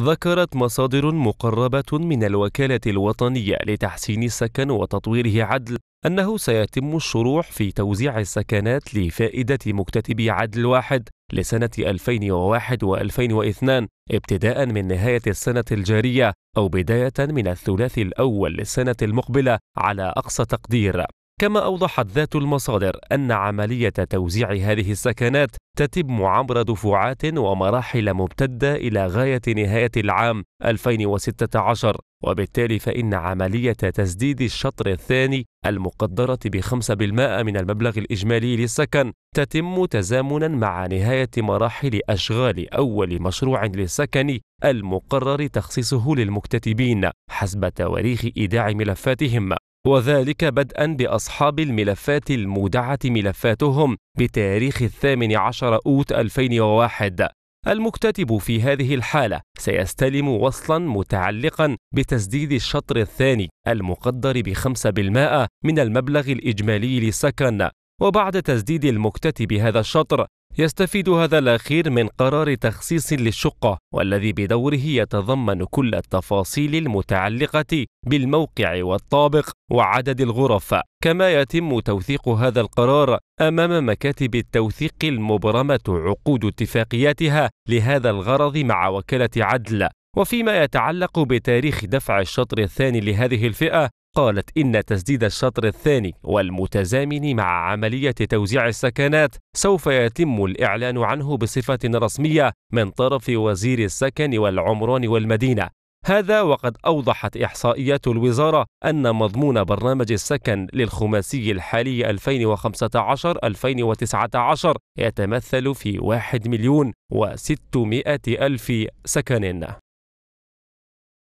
ذكرت مصادر مقربة من الوكالة الوطنية لتحسين السكن وتطويره عدل أنه سيتم الشروع في توزيع السكنات لفائدة مكتتبي عدل واحد لسنة 2001 و2002 ابتداء من نهاية السنة الجارية أو بداية من الثلاث الأول للسنة المقبلة على أقصى تقدير كما أوضحت ذات المصادر أن عملية توزيع هذه السكنات تتم عبر دفعات ومراحل ممتدة إلى غاية نهاية العام 2016 وبالتالي فإن عملية تسديد الشطر الثاني المقدرة ب 5% من المبلغ الإجمالي للسكن تتم تزامنا مع نهاية مراحل أشغال أول مشروع للسكن المقرر تخصيصه للمكتتبين حسب تواريخ إيداع ملفاتهم وذلك بدءا بأصحاب الملفات المودعة ملفاتهم بتاريخ الثامن عشر أوت 2001 المكتتب في هذه الحالة سيستلم وصلا متعلقا بتسديد الشطر الثاني المقدر بخمسة بالمائة من المبلغ الإجمالي للسكن وبعد تسديد المكتتب بهذا الشطر يستفيد هذا الأخير من قرار تخصيص للشقة والذي بدوره يتضمن كل التفاصيل المتعلقة بالموقع والطابق وعدد الغرف كما يتم توثيق هذا القرار أمام مكاتب التوثيق المبرمة عقود اتفاقياتها لهذا الغرض مع وكالة عدل وفيما يتعلق بتاريخ دفع الشطر الثاني لهذه الفئة قالت إن تسديد الشطر الثاني والمتزامن مع عملية توزيع السكنات سوف يتم الإعلان عنه بصفة رسمية من طرف وزير السكن والعمران والمدينة هذا وقد أوضحت إحصائيات الوزارة أن مضمون برنامج السكن للخماسي الحالي 2015-2019 يتمثل في 1 مليون و600 ألف سكن